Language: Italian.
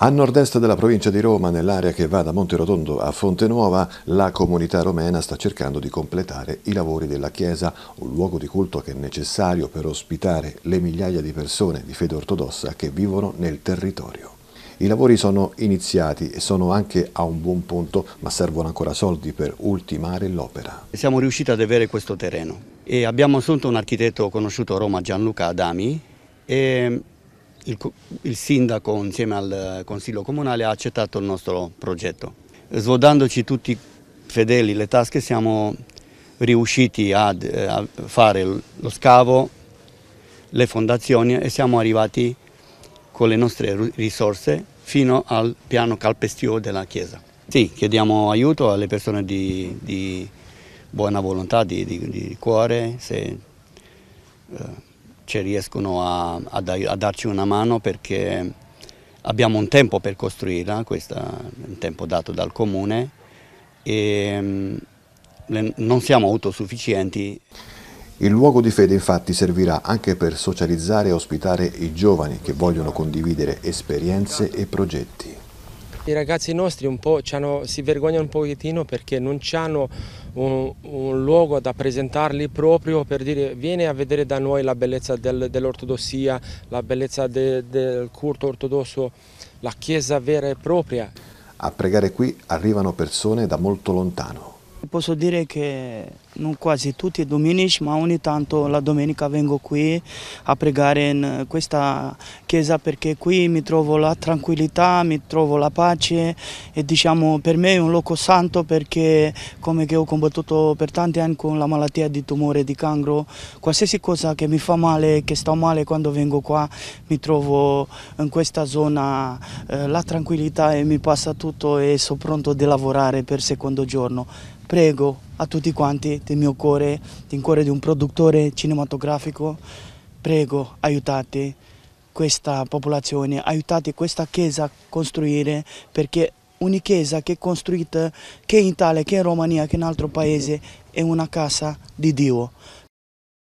A nord-est della provincia di Roma, nell'area che va da Monte Rotondo a Fonte Nuova, la comunità romena sta cercando di completare i lavori della chiesa, un luogo di culto che è necessario per ospitare le migliaia di persone di fede ortodossa che vivono nel territorio. I lavori sono iniziati e sono anche a un buon punto, ma servono ancora soldi per ultimare l'opera. Siamo riusciti ad avere questo terreno e abbiamo assunto un architetto conosciuto a Roma, Gianluca Adami, e il, il sindaco insieme al Consiglio Comunale ha accettato il nostro progetto. Svodandoci tutti fedeli le tasche siamo riusciti a, eh, a fare lo scavo, le fondazioni e siamo arrivati con le nostre risorse fino al piano calpestio della chiesa. Sì, chiediamo aiuto alle persone di, di buona volontà, di, di, di cuore, se, eh, ci cioè, riescono a, a, a darci una mano perché abbiamo un tempo per costruirla, questo è un tempo dato dal comune e mm, non siamo autosufficienti. Il luogo di fede infatti servirà anche per socializzare e ospitare i giovani che vogliono condividere esperienze e progetti. I ragazzi nostri un po' si vergognano un pochettino perché non hanno un, un, luogo da presentarli proprio per dire vieni a vedere da noi la bellezza del, dell'ortodossia, la bellezza de, del culto ortodosso, la chiesa vera e propria. A pregare qui arrivano persone da molto lontano. Posso dire che non quasi tutti i domenici, ma ogni tanto la domenica vengo qui a pregare in questa chiesa perché qui mi trovo la tranquillità, mi trovo la pace e diciamo per me è un luogo santo perché come che ho combattuto per tanti anni con la malattia di tumore, di cancro, qualsiasi cosa che mi fa male, che sto male quando vengo qua mi trovo in questa zona eh, la tranquillità e mi passa tutto e sono pronto di lavorare per il secondo giorno prego a tutti quanti del mio cuore, del cuore di un produttore cinematografico, prego aiutate questa popolazione, aiutate questa chiesa a costruire perché ogni chiesa che è costruita che in Italia, che in Romania, che in altro paese è una casa di Dio